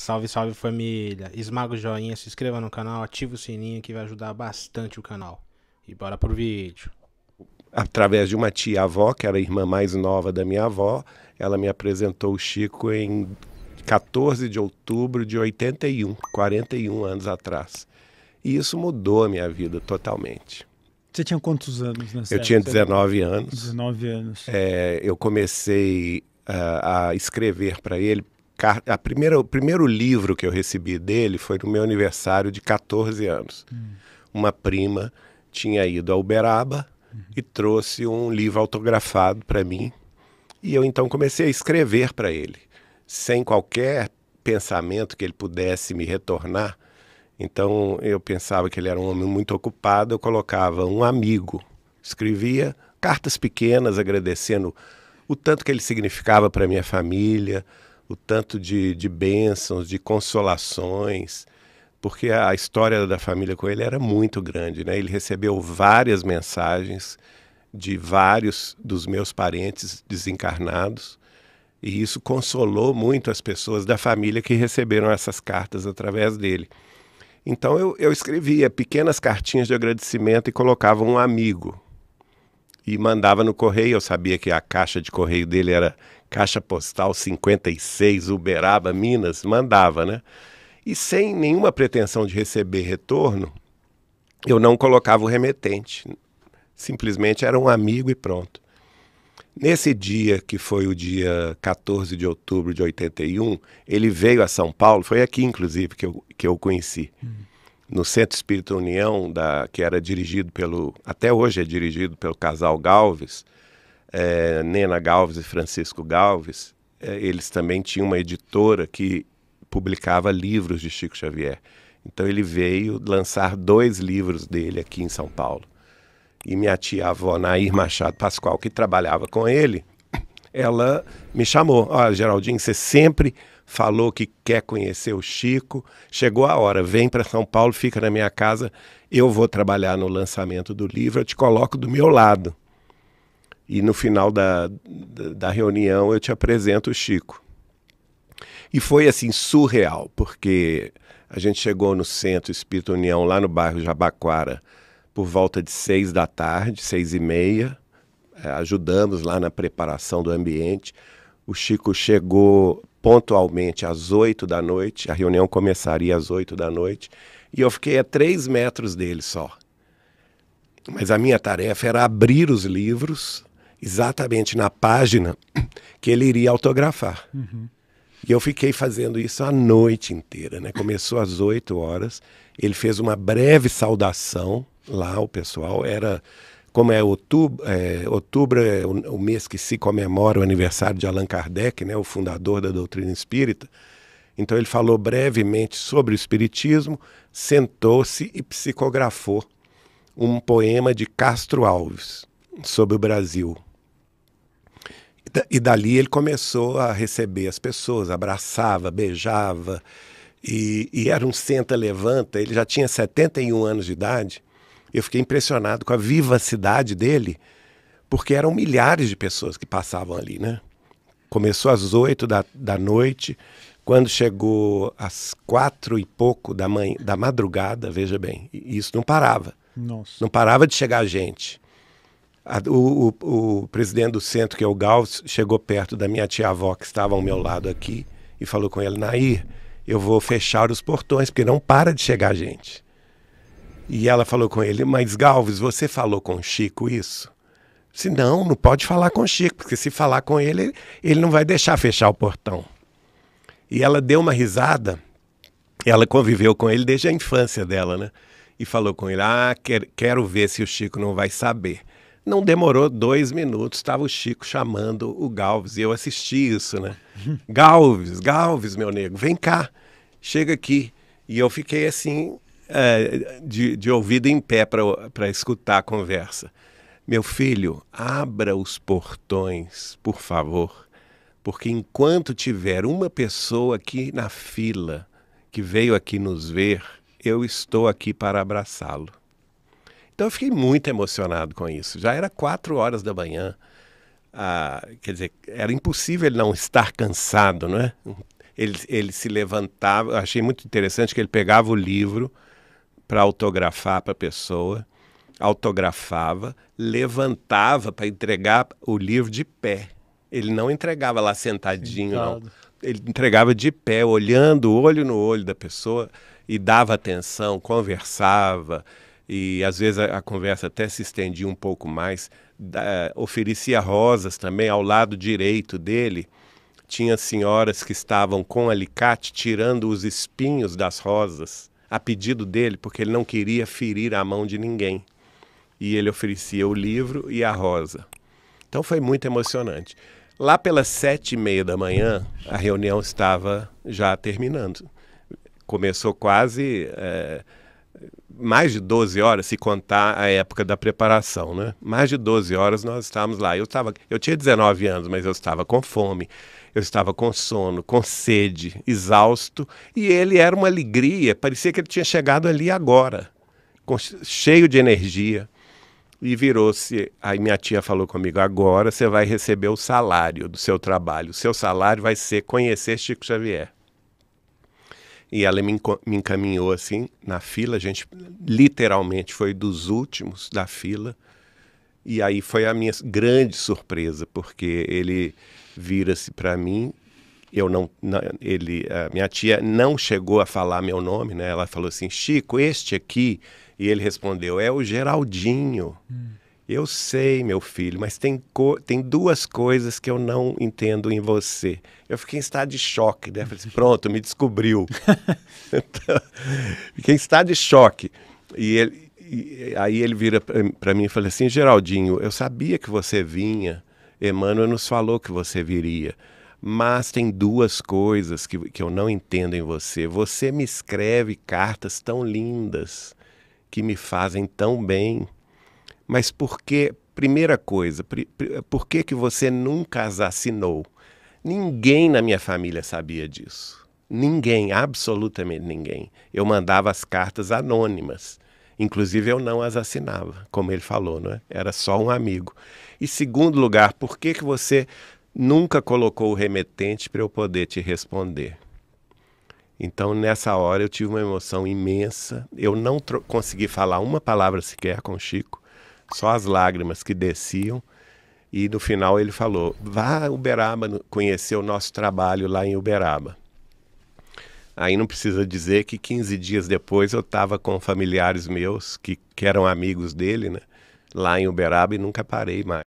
Salve, salve família! Esmaga o joinha, se inscreva no canal, ativa o sininho que vai ajudar bastante o canal. E bora pro vídeo. Através de uma tia-avó, que era a irmã mais nova da minha avó, ela me apresentou o Chico em 14 de outubro de 81, 41 anos atrás. E isso mudou a minha vida totalmente. Você tinha quantos anos nessa Eu época? tinha 19 anos. 19 anos. É, eu comecei a, ah, a escrever para ele a primeira, o primeiro livro que eu recebi dele foi no meu aniversário de 14 anos. Hum. Uma prima tinha ido a Uberaba hum. e trouxe um livro autografado para mim. E eu então comecei a escrever para ele, sem qualquer pensamento que ele pudesse me retornar. Então eu pensava que ele era um homem muito ocupado, eu colocava um amigo, escrevia cartas pequenas agradecendo o tanto que ele significava para minha família, o tanto de, de bênçãos, de consolações, porque a história da família com ele era muito grande, né? Ele recebeu várias mensagens de vários dos meus parentes desencarnados, e isso consolou muito as pessoas da família que receberam essas cartas através dele. Então eu, eu escrevia pequenas cartinhas de agradecimento e colocava um amigo. E mandava no correio. Eu sabia que a caixa de correio dele era Caixa Postal 56, Uberaba, Minas, mandava, né? E sem nenhuma pretensão de receber retorno, eu não colocava o remetente. Simplesmente era um amigo e pronto. Nesse dia, que foi o dia 14 de outubro de 81, ele veio a São Paulo, foi aqui inclusive que eu, que eu conheci, uhum. no Centro Espírita União, da, que era dirigido pelo, até hoje é dirigido pelo casal Galves, é, Nena Galves e Francisco Galves, é, eles também tinham uma editora que publicava livros de Chico Xavier. Então ele veio lançar dois livros dele aqui em São Paulo. E minha tia avó Nair Machado Pascoal, que trabalhava com ele, ela me chamou. Olha, Geraldinho, você sempre falou que quer conhecer o Chico. Chegou a hora, vem para São Paulo, fica na minha casa. Eu vou trabalhar no lançamento do livro, eu te coloco do meu lado e no final da, da reunião eu te apresento o Chico. E foi assim surreal, porque a gente chegou no Centro Espírito União, lá no bairro Jabaquara, por volta de seis da tarde, seis e meia. É, ajudamos lá na preparação do ambiente. O Chico chegou pontualmente às oito da noite, a reunião começaria às oito da noite, e eu fiquei a três metros dele só. Mas a minha tarefa era abrir os livros exatamente na página que ele iria autografar. Uhum. E eu fiquei fazendo isso a noite inteira, né? Começou às 8 horas, ele fez uma breve saudação lá, o pessoal era como é outubro, é, outubro é o, o, mês que se comemora o aniversário de Allan Kardec, né, o fundador da doutrina espírita. Então ele falou brevemente sobre o espiritismo, sentou-se e psicografou um poema de Castro Alves sobre o Brasil, e dali ele começou a receber as pessoas, abraçava, beijava, e, e era um senta-levanta. Ele já tinha 71 anos de idade. Eu fiquei impressionado com a vivacidade dele, porque eram milhares de pessoas que passavam ali, né? Começou às oito da, da noite, quando chegou às quatro e pouco da, manhã, da madrugada, veja bem, isso não parava. Nossa. Não parava de chegar gente. A, o, o, o, presidente do centro, que é o Gauss, chegou perto da minha tia-avó, que estava ao meu lado aqui, e falou com ele: Nair, eu vou fechar os portões, porque não para de chegar gente. E ela falou com ele: Mas Galves, você falou com o Chico isso? Se não, não pode falar com o Chico, porque se falar com ele, ele não vai deixar fechar o portão. E ela deu uma risada. Ela conviveu com ele desde a infância dela, né? E falou com ele: Ah, quer, quero ver se o Chico não vai saber. Não demorou dois minutos, estava o Chico chamando o Galves e eu assisti isso, né? Galves, Galves, meu nego, vem cá, chega aqui. E eu fiquei assim, é, de, de ouvido em pé para escutar a conversa. Meu filho, abra os portões, por favor, porque enquanto tiver uma pessoa aqui na fila que veio aqui nos ver, eu estou aqui para abraçá-lo. Então eu fiquei muito emocionado com isso. Já era quatro horas da manhã. Ah, quer dizer, era impossível ele não estar cansado, não é? Ele, ele se levantava. Achei muito interessante que ele pegava o livro para autografar para a pessoa, autografava, levantava para entregar o livro de pé. Ele não entregava lá sentadinho, Sentado. não. Ele entregava de pé, olhando olho no olho da pessoa e dava atenção, conversava e às vezes a, a conversa até se estendia um pouco mais. Da, oferecia rosas também ao lado direito dele. Tinha senhoras que estavam com alicate tirando os espinhos das rosas a pedido dele, porque ele não queria ferir a mão de ninguém. E ele oferecia o livro e a rosa. Então foi muito emocionante. Lá pelas sete e meia da manhã, a reunião estava já terminando. Começou quase é, mais de 12 horas, se contar a época da preparação, né? Mais de 12 horas nós estávamos lá. Eu, tava, eu tinha 19 anos, mas eu estava com fome, eu estava com sono, com sede, exausto, e ele era uma alegria, parecia que ele tinha chegado ali agora, com, cheio de energia. E virou-se, aí minha tia falou comigo: agora você vai receber o salário do seu trabalho. O seu salário vai ser conhecer Chico Xavier. E ela me, me encaminhou assim na fila, a gente literalmente foi dos últimos da fila. E aí foi a minha grande surpresa, porque ele vira-se para mim eu não, não, ele minha tia não chegou a falar meu nome né ela falou assim Chico este aqui e ele respondeu é o Geraldinho hum. Eu sei, meu filho, mas tem, tem duas coisas que eu não entendo em você. Eu fiquei em estado de choque, né? Falei assim, pronto, me descobriu. Então, fiquei em estado de choque. E, ele, e aí ele vira para mim e fala assim: Geraldinho, eu sabia que você vinha. Emmanuel nos falou que você viria. Mas tem duas coisas que, que eu não entendo em você. Você me escreve cartas tão lindas que me fazem tão bem mas porque, primeira coisa, por que, que você nunca as assinou? Ninguém na minha família sabia disso. Ninguém, absolutamente ninguém. Eu mandava as cartas anônimas. Inclusive, eu não as assinava, como ele falou, não é? Era só um amigo. E segundo lugar, por que, que você nunca colocou o remetente para eu poder te responder? Então, nessa hora, eu tive uma emoção imensa. Eu não consegui falar uma palavra sequer com o Chico só as lágrimas que desciam. E no final ele falou: vá Uberaba conhecer o nosso trabalho lá em Uberaba. Aí não precisa dizer que 15 dias depois eu estava com familiares meus, que, que eram amigos dele, né, lá em Uberaba, e nunca parei mais.